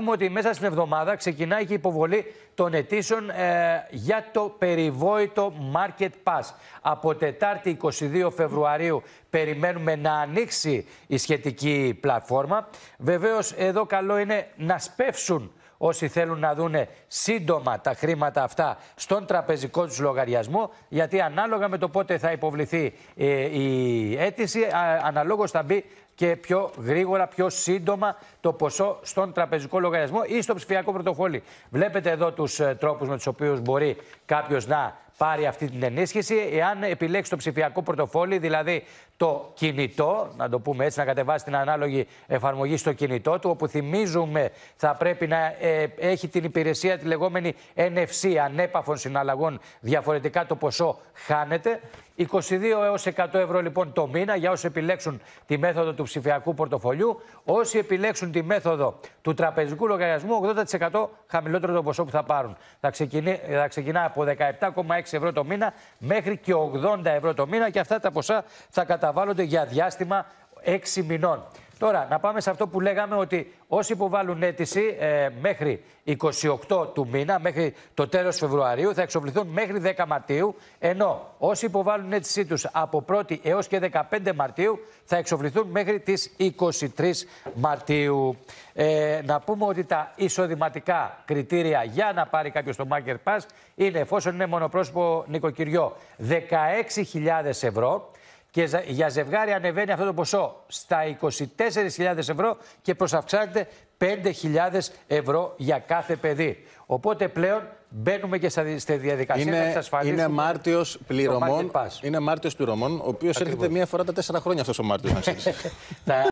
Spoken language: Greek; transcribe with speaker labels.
Speaker 1: πούμε ότι μέσα στην εβδομάδα ξεκινάει και η υποβολή των αιτήσεων ε, για το περιβόητο Market Pass. Από Τετάρτη 22 Φεβρουαρίου περιμένουμε να ανοίξει η σχετική πλατφόρμα. Βεβαίως εδώ καλό είναι να σπεύσουν όσοι θέλουν να δουν σύντομα τα χρήματα αυτά στον τραπεζικό τους λογαριασμό, γιατί ανάλογα με το πότε θα υποβληθεί ε, η αίτηση, αναλόγως θα μπει και πιο γρήγορα, πιο σύντομα το ποσό στον τραπεζικό λογαριασμό ή στο ψηφιακό πρωτοφόλι. Βλέπετε εδώ τους ε, τρόπους με τους οποίους μπορεί κάποιος να πάρει αυτή την ενίσχυση. Εάν επιλέξει το ψηφιακό πορτοφόλι, δηλαδή το κινητό, να το πούμε έτσι, να κατεβάσει την ανάλογη εφαρμογή στο κινητό του, όπου θυμίζουμε θα πρέπει να ε, έχει την υπηρεσία τη λεγόμενη NFC, ανέπαφων συναλλαγών. Διαφορετικά το ποσό χάνεται. 22 έως 100 ευρώ λοιπόν το μήνα για όσοι επιλέξουν τη μέθοδο του ψηφιακού πορτοφολιού. Όσοι επιλέξουν τη μέθοδο του τραπεζικού λογαριασμού, 80% χαμηλότερο το ποσό που θα πάρουν. Θα, θα ξεκινά από 17,6 ευρώ το μήνα μέχρι και 80 ευρώ το μήνα και αυτά τα ποσά θα καταβάλλονται για διάστημα 6 μηνών. Τώρα, να πάμε σε αυτό που λέγαμε ότι όσοι υποβάλλουν αίτηση ε, μέχρι 28 του μήνα, μέχρι το τέλος Φεβρουαρίου, θα εξοφληθούν μέχρι 10 Μαρτίου, ενώ όσοι υποβάλλουν αίτησή τους από 1η έως και 15 Μαρτίου, θα εξοφληθούν μέχρι τις 23 Μαρτίου. Ε, να πούμε ότι τα εισοδηματικά κριτήρια για να πάρει κάποιος το Marker Pass είναι, εφόσον είναι μονοπρόσωπο νοικοκυριό, 16.000 ευρώ. Και για ζευγάρι ανεβαίνει αυτό το ποσό στα 24.000 ευρώ και προσαυξάνεται 5.000 ευρώ για κάθε παιδί. Οπότε πλέον μπαίνουμε και στη διαδικασία είναι, να εξασφαλίσουμε. Είναι μάρτιο πληρωμών, είναι μάρτιος πληρωμών, ο οποίος έρχεται μία φορά τα τέσσερα χρόνια αυτός ο μάρτιος, να